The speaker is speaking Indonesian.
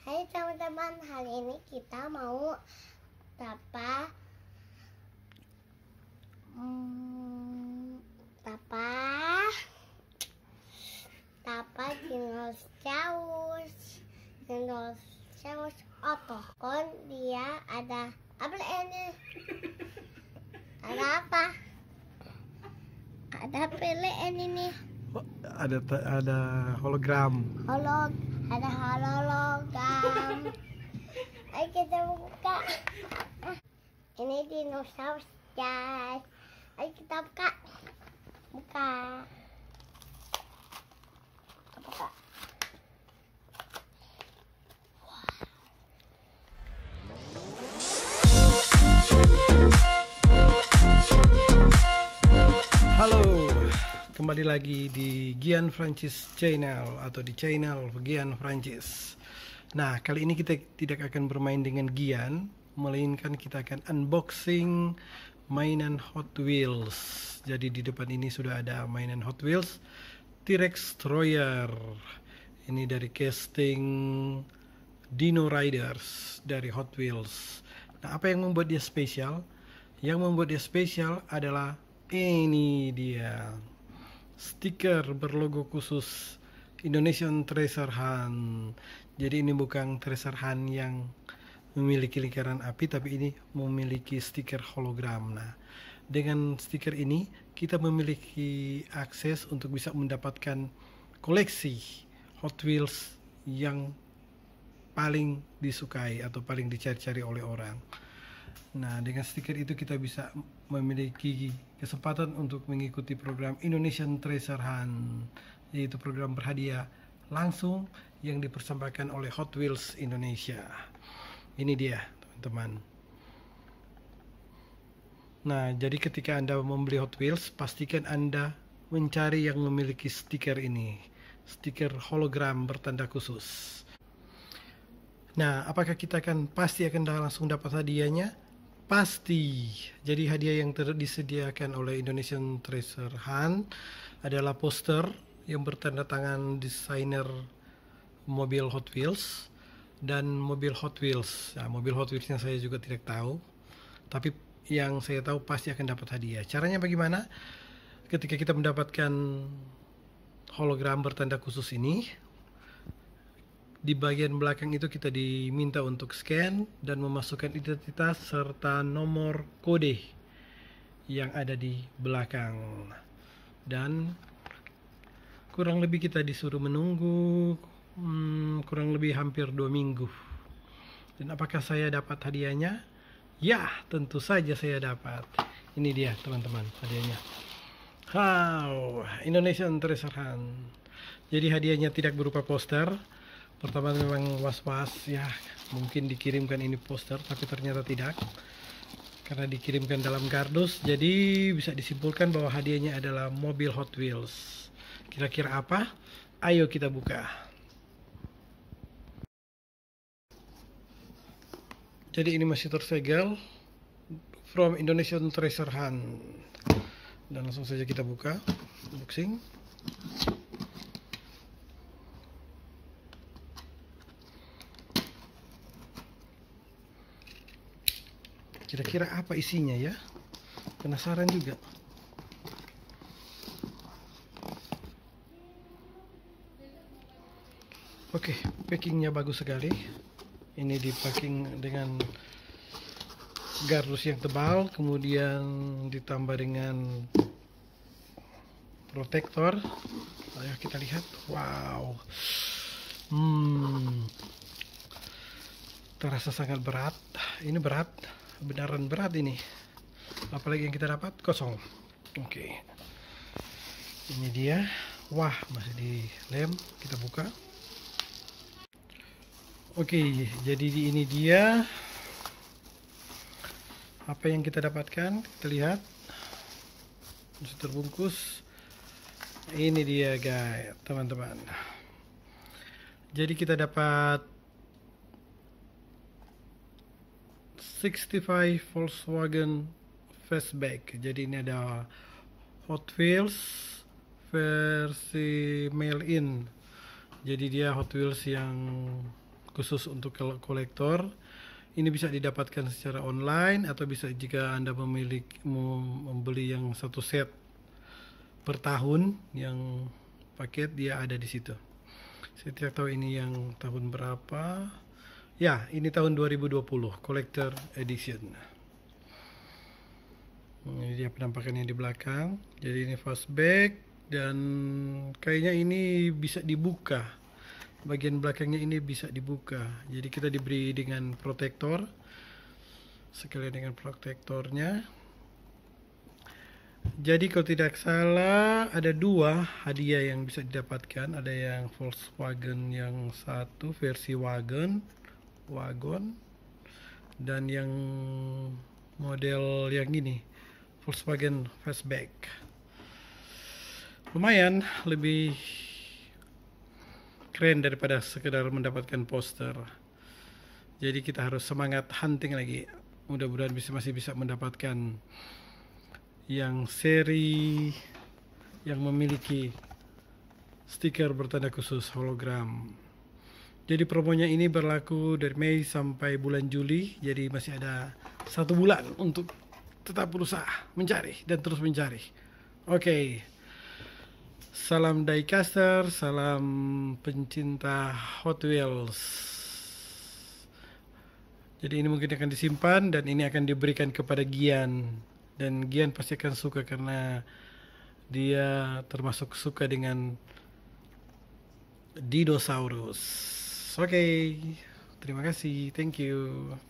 Hai teman-teman, hari ini kita mau tapa hmm, tapa tapa dinosaurus dinosaurus apa? kon dia ada apa ini ada apa ada pele ini nih? ada ada hologram hologram ada holologam. Ay, kita buka. Ini dinosaurus, guys. Ay, kita buka. kembali lagi di Gian Francis Channel atau di channel Gian Francis. Nah, kali ini kita tidak akan bermain dengan Gian, melainkan kita akan unboxing mainan Hot Wheels. Jadi di depan ini sudah ada mainan Hot Wheels T-Rex Troyer. Ini dari casting Dino Riders dari Hot Wheels. Nah, apa yang membuat dia spesial? Yang membuat dia spesial adalah ini dia stiker berlogo khusus Indonesian Treasure Hunt. Jadi ini bukan Treasure Hunt yang memiliki lingkaran api tapi ini memiliki stiker hologram. Nah, dengan stiker ini kita memiliki akses untuk bisa mendapatkan koleksi Hot Wheels yang paling disukai atau paling dicari-cari oleh orang. Nah, dengan stiker itu kita bisa memiliki kesempatan untuk mengikuti program Indonesian Treasure Hunt, yaitu program berhadiah langsung yang dipersembahkan oleh Hot Wheels Indonesia. Ini dia, teman-teman. Nah, jadi ketika Anda membeli Hot Wheels, pastikan Anda mencari yang memiliki stiker ini, stiker hologram bertanda khusus. Nah, apakah kita akan pasti akan langsung dapat hadiahnya? Pasti. Jadi hadiah yang disediakan oleh Indonesian Treasure Hunt adalah poster yang bertanda tangan desainer mobil Hot Wheels dan mobil Hot Wheels. Nah, mobil Hot Wheels yang saya juga tidak tahu, tapi yang saya tahu pasti akan dapat hadiah. Caranya bagaimana? Ketika kita mendapatkan hologram bertanda khusus ini, di bagian belakang itu kita diminta untuk scan dan memasukkan identitas serta nomor kode yang ada di belakang. Dan kurang lebih kita disuruh menunggu hmm, kurang lebih hampir dua minggu. Dan apakah saya dapat hadiahnya? Ya, tentu saja saya dapat. Ini dia teman-teman hadiahnya. Wow, Indonesian Treasure Hunt. Jadi hadiahnya tidak berupa poster, pertama memang was-was ya mungkin dikirimkan ini poster tapi ternyata tidak karena dikirimkan dalam kardus jadi bisa disimpulkan bahwa hadiahnya adalah mobil Hot Wheels kira-kira apa ayo kita buka jadi ini masih tersegel from Indonesian Treasure Hunt dan langsung saja kita buka unboxing Kira-kira apa isinya ya? Penasaran juga. Oke, okay, packingnya bagus sekali. Ini di packing dengan garus yang tebal, kemudian ditambah dengan protektor. Ayo kita lihat. Wow. Hmm. Terasa sangat berat. Ini berat beneran berat ini apalagi yang kita dapat kosong oke okay. ini dia wah masih di lem, kita buka oke okay, jadi ini dia apa yang kita dapatkan kita lihat masih terbungkus ini dia guys teman-teman jadi kita dapat 65 Volkswagen Fastback jadi ini ada Hot Wheels versi mail-in jadi dia Hot Wheels yang khusus untuk kolektor ini bisa didapatkan secara online atau bisa jika anda memiliki membeli yang satu set per tahun yang paket dia ada di situ saya tidak tahu ini yang tahun berapa Ya, ini tahun 2020, Collector Edition. ini dia penampakannya di belakang. Jadi ini fastback dan kayaknya ini bisa dibuka. Bagian belakangnya ini bisa dibuka. Jadi kita diberi dengan protektor. Sekalian dengan protektornya. Jadi kalau tidak salah ada dua hadiah yang bisa didapatkan. Ada yang Volkswagen yang satu versi wagon wagon dan yang model yang ini Volkswagen Fastback lumayan lebih keren daripada sekedar mendapatkan poster jadi kita harus semangat hunting lagi mudah-mudahan bisa masih bisa mendapatkan yang seri yang memiliki stiker bertanda khusus hologram jadi promonya ini berlaku dari Mei sampai bulan Juli, jadi masih ada satu bulan untuk tetap berusaha mencari dan terus mencari. Oke, okay. salam diecaster, salam pencinta Hot Wheels. Jadi ini mungkin akan disimpan dan ini akan diberikan kepada Gian dan Gian pasti akan suka karena dia termasuk suka dengan dinosaurus. Oke, okay. terima kasih. Thank you.